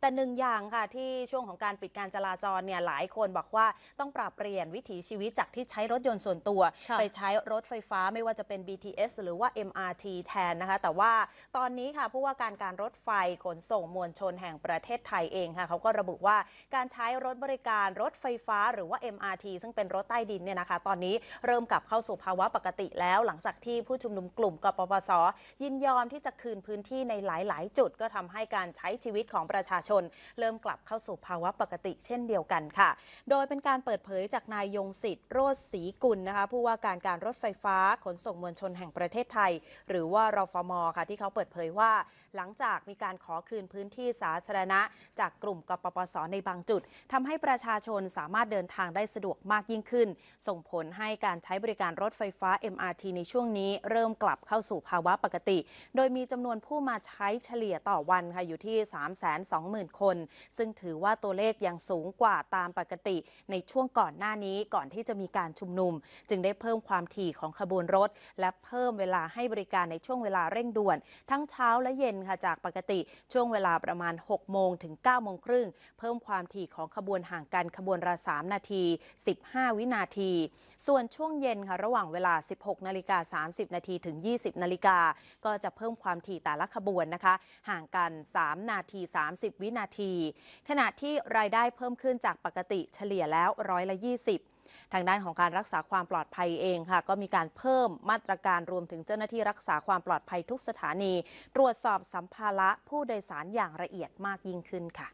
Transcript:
แต่หนึ่งอย่างค่ะที่ช่วงของการปิดการจราจรเนี่ยหลายคนบอกว่า ต้องปรับเปลี่ยนวิถีชีวิตจากที่ใช้รถยนต์ส่วนตัวไปใช้รถไฟฟ้าไม่ว่าจะเป็น BTS หรือว่า MRT แทนนะคะแต่ว่าตอนนี้ค่ะผู้ว่าการการรถไฟขนส่งมวลชนแห่งประเทศไทยเองค่ะเขาก็ระบุว่าการใช้รถบริการรถไฟฟ้าหรือว่า MRT ซึ่งเป็นรถใต้ดินเนี่ยนะคะตอนนี้เริ่มกลับเข้าสู่ภาวะปกติแล้วหลังจากที่ผู้ชุมนุมกลุ่มกปปสยินยอมที่จะคืนพื้นที่ในหลาย ๆ จุดก็ทำให้การใช้ชีวิตของประประชาชนเริ่มกลับเข้าสู่ภาวะปกติเช่นเดียวกันค่ะ โดยเป็นการเปิดเผยจากนายยงสิทธิ์โรสศรีกุลนะคะผู้ว่าการการรถไฟฟ้าขนส่งมวลชนแห่งประเทศไทย หรือว่ารฟมค่ะที่เขาเปิดเผยว่า หลังจากมีการขอคืนพื้นที่สาธารณะ จากกลุ่มกปปสในบางจุด ทำให้ประชาชนสามารถเดินทางได้สะดวกมากยิ่งขึ้น ส่งผลให้การใช้บริการรถไฟฟ้า MRT ในช่วงนี้ เริ่มกลับเข้าสู่ภาวะปกติ โดยมีจำนวนผู้มาใช้เฉลี่ยต่อวันค่ะอยู่ที่20,000 คน ซึ่งถือว่าตัวเลขยังสูงกว่าตามปกติในช่วงก่อนหน้านี้ก่อนที่จะมีการชุมนุม จึงได้เพิ่มความถี่ของขบวนรถ และเพิ่มเวลาให้บริการในช่วงเวลาเร่งด่วน ทั้งเช้าและเย็นค่ะจากปกติช่วงเวลาประมาณ6โมงถึง9 โมงครึ่งเพิ่มความถี่ของขบวนห่างกันขบวนละ 3 นาที 15 วินาที ส่วนช่วงเย็นค่ะระหว่างเวลา 16 นาฬิกา 30 นาทีถึง 20 นาฬิกาก็จะเพิ่มความถี่แต่ละขบวนนะคะห่างกัน 3 นาที 3 30วินาที ขณะที่รายได้เพิ่มขึ้นจากปกติเฉลี่ยแล้วร้อยละ 20 ทางด้านของการรักษาความปลอดภัยเองค่ะ ก็มีการเพิ่มมาตรการรวมถึงเจ้าหน้าที่รักษาความปลอดภัยทุกสถานี ตรวจสอบสัมภาระผู้โดยสารอย่างละเอียดมากยิ่งขึ้นค่ะ